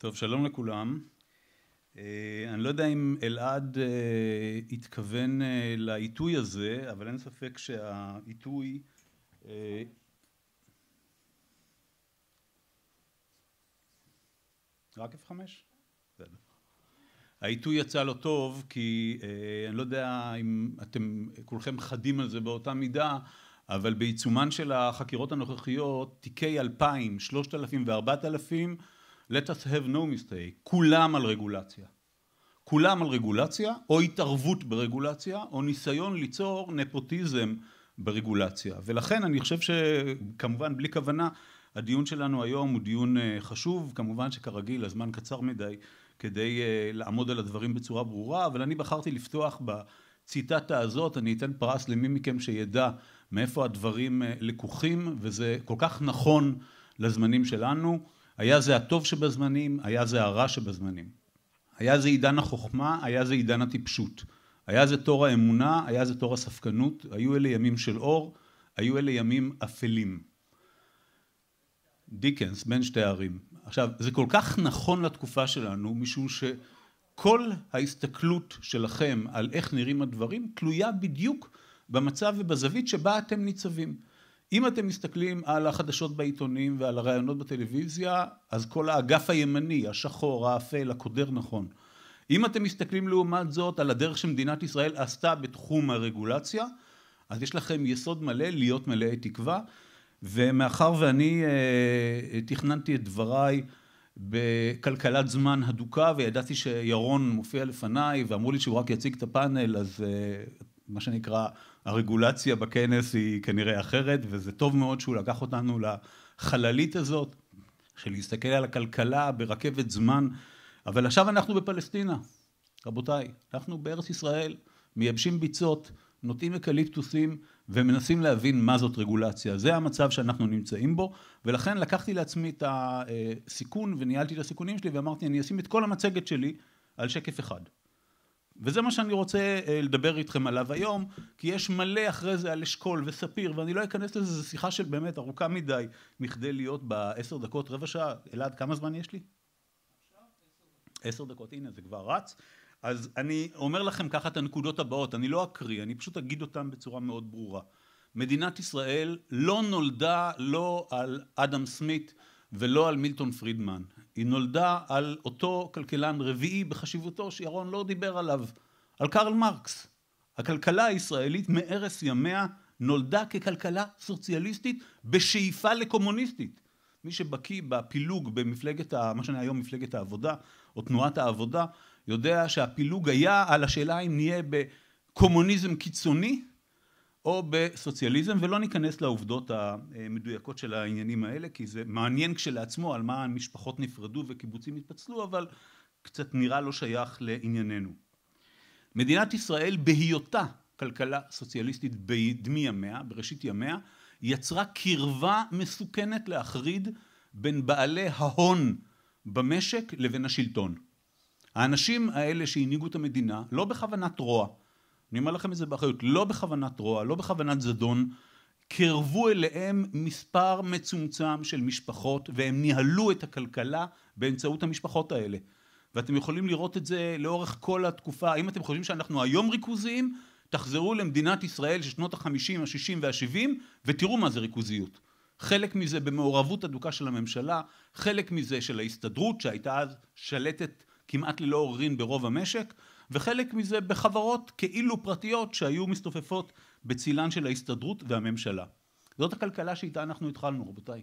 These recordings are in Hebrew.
טוב, שלום לכולם. אה, אני לא יודע אם אלעד אה, התכוון אה, לעיתוי הזה, אבל אין ספק שהעיתוי... רק F5? בסדר. העיתוי יצא לא טוב, כי אני לא יודע אם אתם כולכם חדים על זה באותה מידה, אבל בעיצומן של החקירות הנוכחיות, תיקי 2000, 3000 ו-4000, let us have no mistake, כולם על רגולציה. כולם על רגולציה, או התערבות ברגולציה, או ניסיון ליצור נפוטיזם ברגולציה. ולכן אני חושב שכמובן בלי כוונה, הדיון שלנו היום הוא דיון אה, חשוב, כמובן שכרגיל הזמן קצר מדי כדי אה, לעמוד על הדברים בצורה ברורה, אבל אני בחרתי לפתוח בציטטה הזאת, אני אתן פרס למי מכם שידע מאיפה הדברים אה, לקוחים, וזה כל כך נכון לזמנים שלנו. היה זה הטוב שבזמנים, היה זה הרע שבזמנים. היה זה עידן החוכמה, היה זה עידן הטיפשות. היה זה תור האמונה, היה זה תור הספקנות, היו אלה ימים של אור, היו אלה ימים אפלים. דיקנס, בין שתי הערים. עכשיו, זה כל כך נכון לתקופה שלנו, משום שכל ההסתכלות שלכם על איך נראים הדברים תלויה בדיוק במצב ובזווית שבה אתם ניצבים. אם אתם מסתכלים על החדשות בעיתונים ועל הראיונות בטלוויזיה, אז כל האגף הימני, השחור, האפל, הקודר נכון. אם אתם מסתכלים לעומת זאת על הדרך שמדינת ישראל עשתה בתחום הרגולציה, אז יש לכם יסוד מלא להיות מלאי תקווה. ומאחר ואני אה, תכננתי את דבריי בכלכלת זמן הדוקה, וידעתי שירון מופיע לפניי, ואמרו לי שהוא רק יציג את הפאנל, אז אה, מה שנקרא, הרגולציה בכנס היא כנראה אחרת, וזה טוב מאוד שהוא לקח אותנו לחללית הזאת, של להסתכל על הכלכלה ברכבת זמן, אבל עכשיו אנחנו בפלסטינה, רבותיי, אנחנו בארץ ישראל, מייבשים ביצות, נוטעים אקליפטוסים ומנסים להבין מה זאת רגולציה. זה המצב שאנחנו נמצאים בו, ולכן לקחתי לעצמי את הסיכון וניהלתי את הסיכונים שלי ואמרתי, אני אשים את כל המצגת שלי על שקף אחד. וזה מה שאני רוצה אה, לדבר איתכם עליו היום, כי יש מלא אחרי זה על אשכול וספיר, ואני לא אכנס לזה, זו שיחה של באמת ארוכה מדי, מכדי להיות בעשר דקות, רבע שעה. אלעד, כמה זמן יש לי? עשר דקות, הנה, זה כבר רץ. אז אני אומר לכם ככה את הנקודות הבאות, אני לא אקריא, אני פשוט אגיד אותן בצורה מאוד ברורה. מדינת ישראל לא נולדה לא על אדם סמית ולא על מילטון פרידמן. היא נולדה על אותו כלכלן רביעי בחשיבותו שירון לא דיבר עליו, על קרל מרקס. הכלכלה הישראלית מערש ימיה נולדה ככלכלה סוציאליסטית בשאיפה לקומוניסטית. מי שבקיא בפילוג במפלגת, ה, מה שאני היום מפלגת העבודה, או תנועת העבודה, יודע שהפילוג היה על השאלה אם נהיה בקומוניזם קיצוני או בסוציאליזם, ולא ניכנס לעובדות המדויקות של העניינים האלה, כי זה מעניין כשלעצמו על מה המשפחות נפרדו וקיבוצים התפצלו, אבל קצת נראה לא שייך לענייננו. מדינת ישראל בהיותה כלכלה סוציאליסטית בדמי ימיה, בראשית ימיה, יצרה קרבה מסוכנת להחריד בין בעלי ההון במשק לבין השלטון. האנשים האלה שהנהיגו את המדינה, לא בכוונת רוע, אני אומר לכם את זה באחריות, לא בכוונת רוע, לא בכוונת זדון, קרבו אליהם מספר מצומצם של משפחות והם ניהלו את הכלכלה באמצעות המשפחות האלה. ואתם יכולים לראות את זה לאורך כל התקופה. אם אתם חושבים שאנחנו היום ריכוזיים, תחזרו למדינת ישראל של שנות החמישים, השישים והשבעים ותראו מה זה ריכוזיות. חלק מזה במעורבות הדוקה של הממשלה, חלק מזה של ההסתדרות שהייתה אז שלטת כמעט ללא עוררין ברוב המשק, וחלק מזה בחברות כאילו פרטיות שהיו מסתופפות בצילן של ההסתדרות והממשלה. זאת הכלכלה שאיתה אנחנו התחלנו, רבותיי.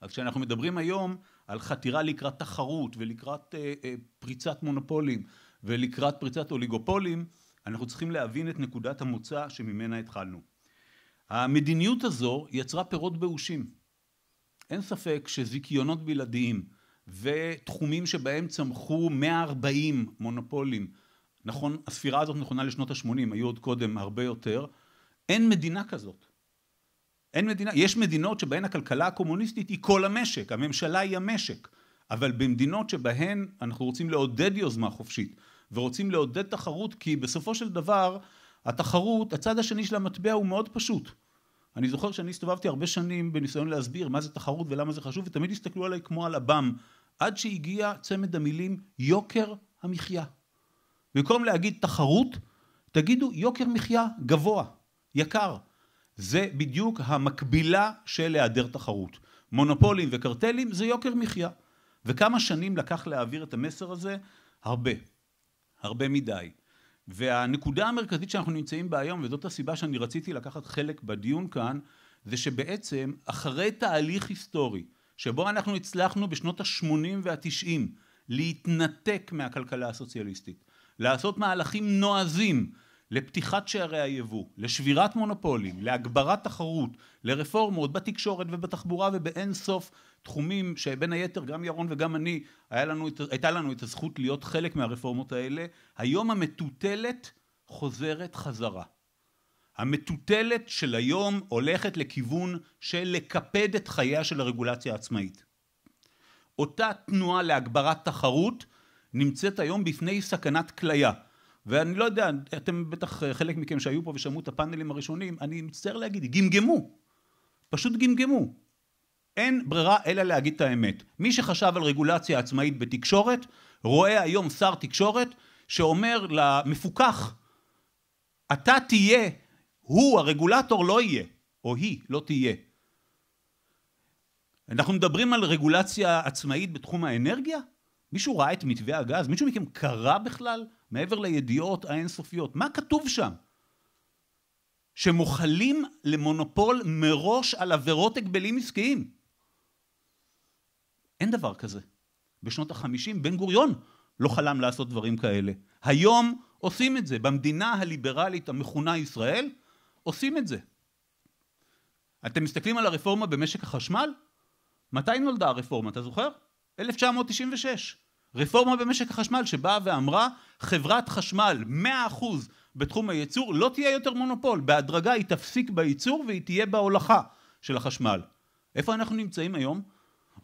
אז כשאנחנו מדברים היום על חתירה לקראת תחרות ולקראת אה, אה, פריצת מונופולים ולקראת פריצת אוליגופולים, אנחנו צריכים להבין את נקודת המוצא שממנה התחלנו. המדיניות הזו יצרה פירות באושים. אין ספק שזיכיונות בלעדיים ותחומים שבהם צמחו 140 מונופולים. נכון, הספירה הזאת נכונה לשנות ה-80, היו עוד קודם הרבה יותר. אין מדינה כזאת. אין מדינה, יש מדינות שבהן הכלכלה הקומוניסטית היא כל המשק, הממשלה היא המשק. אבל במדינות שבהן אנחנו רוצים לעודד יוזמה חופשית ורוצים לעודד תחרות, כי בסופו של דבר התחרות, הצד השני של המטבע הוא מאוד פשוט. אני זוכר שאני הסתובבתי הרבה שנים בניסיון להסביר מה זה תחרות ולמה זה חשוב, ותמיד הסתכלו עליי כמו על עב"ם, עד שהגיע צמד המילים יוקר המחיה. במקום להגיד תחרות, תגידו יוקר מחיה גבוה, יקר. זה בדיוק המקבילה של היעדר תחרות. מונופולים וקרטלים זה יוקר מחיה. וכמה שנים לקח להעביר את המסר הזה? הרבה. הרבה מדי. והנקודה המרכזית שאנחנו נמצאים בה היום, וזאת הסיבה שאני רציתי לקחת חלק בדיון כאן, זה שבעצם אחרי תהליך היסטורי, שבו אנחנו הצלחנו בשנות ה-80 וה-90 להתנתק מהכלכלה הסוציאליסטית, לעשות מהלכים נועזים לפתיחת שערי היבוא, לשבירת מונופולים, להגברת תחרות, לרפורמות בתקשורת ובתחבורה ובאין סוף תחומים שבין היתר גם ירון וגם אני היה לנו, הייתה לנו את הזכות להיות חלק מהרפורמות האלה, היום המטוטלת חוזרת חזרה. המטוטלת של היום הולכת לכיוון של לקפד את חייה של הרגולציה העצמאית. אותה תנועה להגברת תחרות נמצאת היום בפני סכנת כליה. ואני לא יודע, אתם בטח, אה, חלק מכם שהיו פה ושמעו את הפאנלים הראשונים, אני מצטער להגיד, גמגמו. פשוט גמגמו. אין ברירה אלא להגיד את האמת. מי שחשב על רגולציה עצמאית בתקשורת, רואה היום שר תקשורת שאומר למפוקח, אתה תהיה, הוא, הרגולטור, לא יהיה, או היא, לא תהיה. אנחנו מדברים על רגולציה עצמאית בתחום האנרגיה? מישהו ראה את מתווה הגז? מישהו מכם קרא בכלל מעבר לידיעות האינסופיות, מה כתוב שם? שמוחלים למונופול מראש על עבירות הגבלים עסקיים. אין דבר כזה. בשנות החמישים בן גוריון לא חלם לעשות דברים כאלה. היום עושים את זה. במדינה הליברלית המכונה ישראל, עושים את זה. אתם מסתכלים על הרפורמה במשק החשמל? מתי נולדה הרפורמה, אתה זוכר? 1996. רפורמה במשק החשמל שבאה ואמרה חברת חשמל 100% בתחום הייצור לא תהיה יותר מונופול, בהדרגה היא תפסיק בייצור והיא תהיה בהולכה של החשמל. איפה אנחנו נמצאים היום?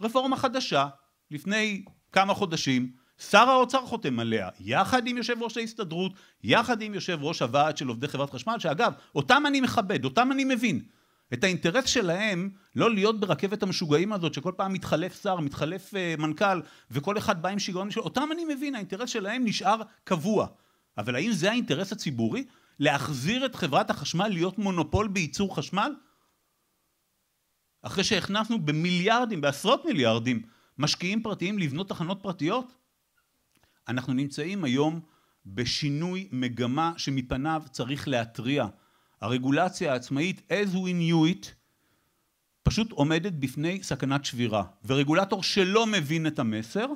רפורמה חדשה, לפני כמה חודשים, שר האוצר חותם עליה, יחד עם יושב ראש ההסתדרות, יחד עם יושב ראש הוועד של עובדי חברת חשמל, שאגב, אותם אני מכבד, אותם אני מבין. את האינטרס שלהם לא להיות ברכבת המשוגעים הזאת שכל פעם מתחלף שר, מתחלף uh, מנכ"ל וכל אחד בא עם שיגעון שלו, אותם אני מבין, האינטרס שלהם נשאר קבוע. אבל האם זה האינטרס הציבורי? להחזיר את חברת החשמל להיות מונופול בייצור חשמל? אחרי שהכנסנו במיליארדים, בעשרות מיליארדים, משקיעים פרטיים לבנות תחנות פרטיות? אנחנו נמצאים היום בשינוי מגמה שמפניו צריך להתריע. הרגולציה העצמאית as we knew it פשוט עומדת בפני סכנת שבירה. ורגולטור שלא מבין את המסר,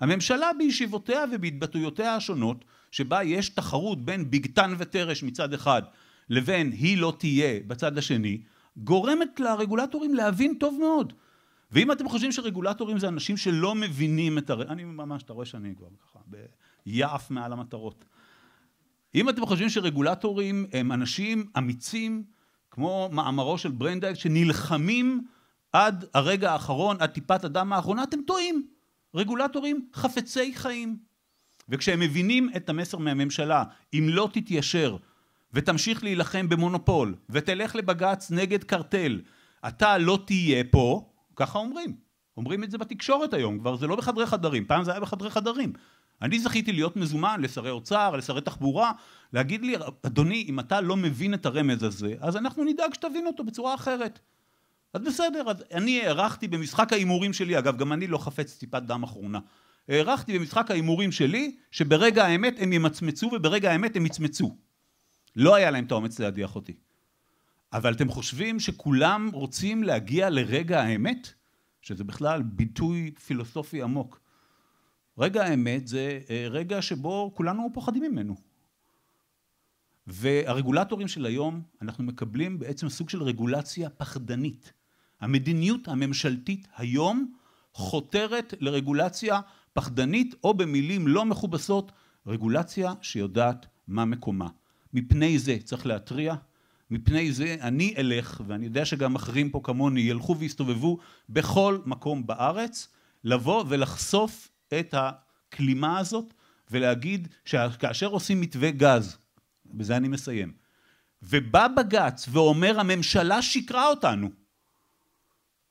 הממשלה בישיבותיה ובהתבטאויותיה השונות, שבה יש תחרות בין בגתן וטרש מצד אחד, לבין היא לא תהיה בצד השני, גורמת לרגולטורים להבין טוב מאוד. ואם אתם חושבים שרגולטורים זה אנשים שלא מבינים את הר... אני ממש, אתה רואה שאני כבר ככה ביעף מעל המטרות. אם אתם חושבים שרגולטורים הם אנשים אמיצים, כמו מאמרו של ברנדייק, שנלחמים עד הרגע האחרון, עד טיפת הדם האחרונה, אתם טועים. רגולטורים חפצי חיים. וכשהם מבינים את המסר מהממשלה, אם לא תתיישר ותמשיך להילחם במונופול, ותלך לבג"ץ נגד קרטל, אתה לא תהיה פה, ככה אומרים. אומרים את זה בתקשורת היום, כבר זה לא בחדרי חדרים, פעם זה היה בחדרי חדרים. אני זכיתי להיות מזומן לשרי אוצר, לשרי תחבורה, להגיד לי, אדוני, אם אתה לא מבין את הרמז הזה, אז אנחנו נדאג שתבין אותו בצורה אחרת. אז בסדר, אז אני הערכתי במשחק ההימורים שלי, אגב, גם אני לא חפץ טיפת דם אחרונה. הערכתי במשחק ההימורים שלי, שברגע האמת הם ימצמצו וברגע האמת הם יצמצו. לא היה להם את האומץ להדיח אותי. אבל אתם חושבים שכולם רוצים להגיע לרגע האמת? שזה בכלל ביטוי פילוסופי עמוק. רגע האמת זה אה, רגע שבו כולנו פוחדים ממנו. והרגולטורים של היום, אנחנו מקבלים בעצם סוג של רגולציה פחדנית. המדיניות הממשלתית היום חותרת לרגולציה פחדנית, או במילים לא מכובסות, רגולציה שיודעת מה מקומה. מפני זה צריך להתריע, מפני זה אני אלך, ואני יודע שגם אחרים פה כמוני ילכו ויסתובבו בכל מקום בארץ, לבוא ולחשוף את הכלימה הזאת ולהגיד שכאשר עושים מתווה גז, בזה אני מסיים, ובא בג"ץ ואומר הממשלה שיקרה אותנו,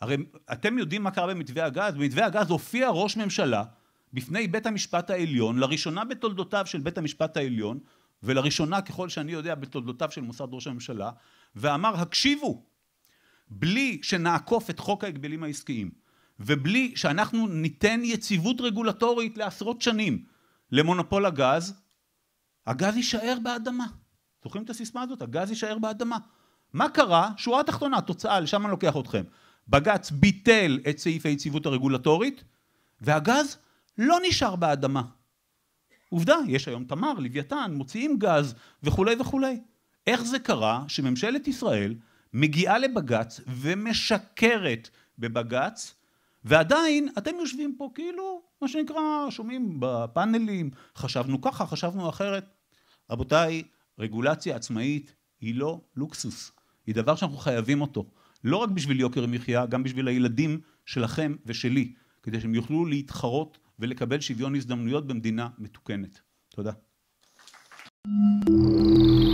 הרי אתם יודעים מה קרה במתווה הגז, במתווה הגז הופיע ראש ממשלה בפני בית המשפט העליון, לראשונה בתולדותיו של בית המשפט העליון, ולראשונה ככל שאני יודע בתולדותיו של מוסד ראש הממשלה, ואמר הקשיבו, בלי שנעקוף את חוק ההגבלים העסקיים, ובלי שאנחנו ניתן יציבות רגולטורית לעשרות שנים למונופול הגז, הגז יישאר באדמה. זוכרים את הסיסמה הזאת? הגז יישאר באדמה. מה קרה? שורה תחתונה, תוצאה, לשם אני לוקח אתכם. בג"ץ ביטל את סעיף היציבות הרגולטורית, והגז לא נשאר באדמה. עובדה, יש היום תמר, לוויתן, מוציאים גז וכולי וכולי. איך זה קרה שממשלת ישראל מגיעה לבג"ץ ומשקרת בבג"ץ ועדיין אתם יושבים פה כאילו, מה שנקרא, שומעים בפאנלים, חשבנו ככה, חשבנו אחרת. רבותיי, רגולציה עצמאית היא לא לוקסוס, היא דבר שאנחנו חייבים אותו. לא רק בשביל יוקר המחיה, גם בשביל הילדים שלכם ושלי, כדי שהם יוכלו להתחרות ולקבל שוויון הזדמנויות במדינה מתוקנת. תודה. thank you